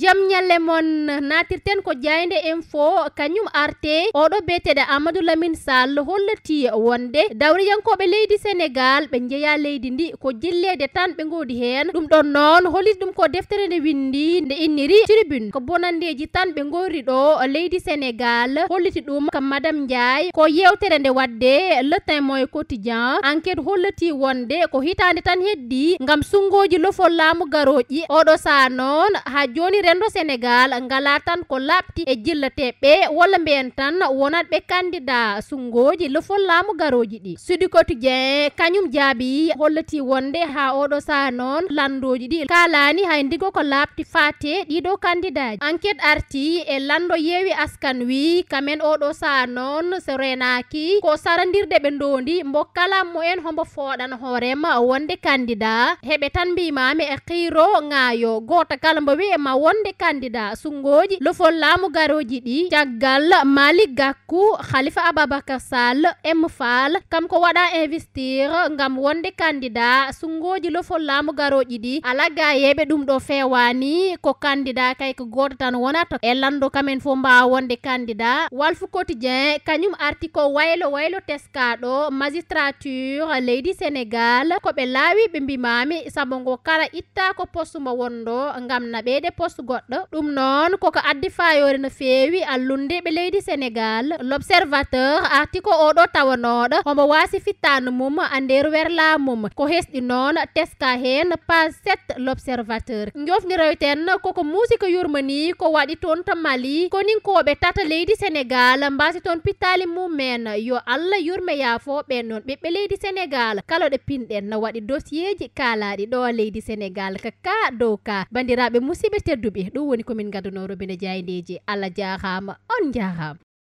jam ñalle mon natirten ko jaynde info kañum arte oɗo beteɗe amadou lamin sall hollati wonde dawriyankoɓe leydi sénégal ɓe jeeya leydi ndi ko jillede tan ɓe godi hen ɗum ɗon noon holliti ɗum ko deftere nde windi nde inniri tribune ko bonandeji tan ɓe gori ɗo leydi sénégal holliti ɗum ka madame ndiaye ko yewtere nde wadde le témoin quotidien enquête hollati wonde ko hitande tan heddi gam sungoji lofol laamu garoƴi oɗo saa noon ha joni rendo sénégal ngalatan e tan ko labti e jillateɓe walla mbiyen tan wonatɓe candidat sungoji lefol laamu garoji ɗi sudi cotidien kañum jaabi hollati wonde ha oɗo saha noon landoji ɗi kalani hay ndigo ko labti fate ɗiɗo candidaji enquête arti e lando yewi askan wi kamen oɗo saha noon so renaki ko saradirde ɓe dondi kala mumen hombo fooɗan hoorema wonde candidat heɓe tan mbimami e qiiro ngayo goto kala mbo wi ma won wonde kandida sungoji lofol lamu garoji di caggal mali gakku khalifa ababakar sall m fall kam ko wada investir ngam wonde kandida sungoji lofol lamu garoji di ala yebe dum do fewani ko kandida kay ko goto tan wonata e lando kamen fo mba wonde kandida walfu quotidien kanyum artiko waylo waylo teskado magistrature leydi sénégal koɓe laawi ɓe mbimami saabo sabongo kala itta ko wondo ngam naɓede goddo dum non ko koko addi fayore no feewi allunde be leydi senegal l'observateur arti ko oɗo tawanoɗo omo wasi fitan mum ander e nder werla mum ko hesdi non teska hen pas 7 l'observateur ko koko musique yurmani ko tamali toon to mali be tata leydi senegal mbasi pitali mum men yo allah yurme be non be be leydi senegal kala pinden na wadi dossier ji di do leydi senegal ka ka do ka bandirabe musibe teddu ɓe ɗum woni komin gadduno robine diayneji allah jarama on jarama